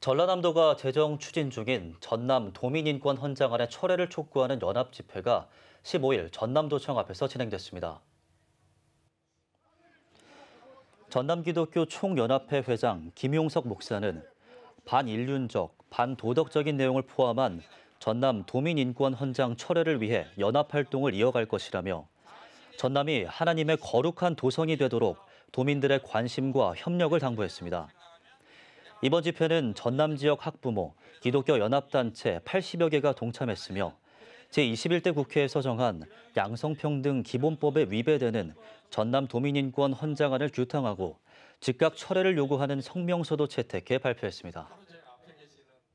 전라남도가 재정 추진 중인 전남 도민인권 헌장안의 철회를 촉구하는 연합 집회가 15일 전남도청 앞에서 진행됐습니다. 전남기독교 총연합회 회장 김용석 목사는 반인륜적, 반도덕적인 내용을 포함한 전남 도민인권 헌장 철회를 위해 연합활동을 이어갈 것이라며 전남이 하나님의 거룩한 도성이 되도록 도민들의 관심과 협력을 당부했습니다. 이번 집회는 전남 지역 학부모, 기독교 연합단체 80여 개가 동참했으며 제21대 국회에서 정한 양성평등 기본법에 위배되는 전남 도민인권 헌장안을 규탄하고 즉각 철회를 요구하는 성명서도 채택해 발표했습니다.